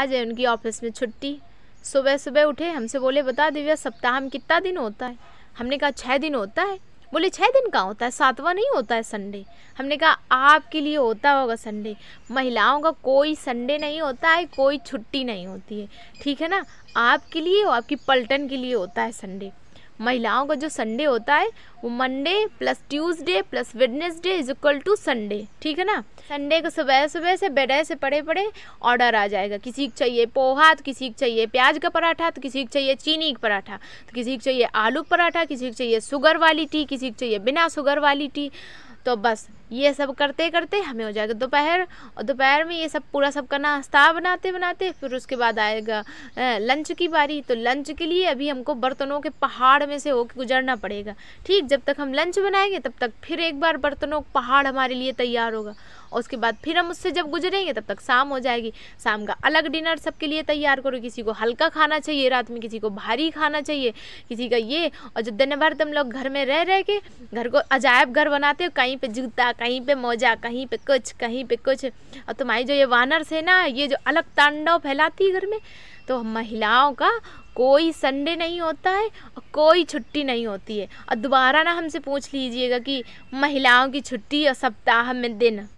आज है उनकी ऑफिस में छुट्टी सुबह सुबह उठे हमसे बोले बता दिव्या सप्ताह में कितना दिन होता है हमने कहा छः दिन होता है बोले छः दिन का होता है सातवां नहीं होता है संडे हमने कहा आपके लिए होता होगा संडे महिलाओं का कोई संडे नहीं होता है कोई छुट्टी नहीं होती है ठीक है ना आपके लिए और आपकी पलटन के लिए होता है संडे महिलाओं का जो संडे होता है वो Monday plus Tuesday plus Wednesday is equal to Sunday ठीक है ना संडे को सुबह सुबह से बेडे से पड़े पड़े ऑर्डर आ जाएगा किसी को चाहिए पोहा तो किसी को चाहिए प्याज का पराठा तो किसी को चाहिए चीनी का पराठा तो किसी को चाहिए आलू का पराठा किसी को चाहिए शुगर वाली टी किसी को चाहिए बिना शुगर वाली टी तो बस ये सब करते करते हमें हो जाएगा दोपहर और दोपहर में ये सब पूरा सब करना नाश्ता बनाते बनाते फिर उसके बाद आएगा लंच की बारी तो लंच के लिए अभी हमको बर्तनों के पहाड़ में से होकर गुजरना पड़ेगा ठीक जब तक हम लंच बनाएंगे तब तक फिर एक बार बर्तनों का पहाड़ हमारे लिए तैयार होगा और उसके बाद फिर हम उससे जब गुजरेंगे तब तक शाम हो जाएगी शाम का अलग डिनर सबके लिए तैयार करो किसी को हल्का खाना चाहिए रात में किसी को भारी खाना चाहिए किसी का ये और जो दिन भर तुम लोग घर में रह रह के घर को अजायब घर बनाते हो कहीं कहीं पे जूता कहीं पे मोजा कहीं पे कुछ कहीं पे कुछ और तुम्हारी जो ये वानर्स है ना ये जो अलग तांडव फैलाती है घर में तो महिलाओं का कोई संडे नहीं होता है और कोई छुट्टी नहीं होती है और दोबारा ना हमसे पूछ लीजिएगा कि महिलाओं की छुट्टी और सप्ताह में दिन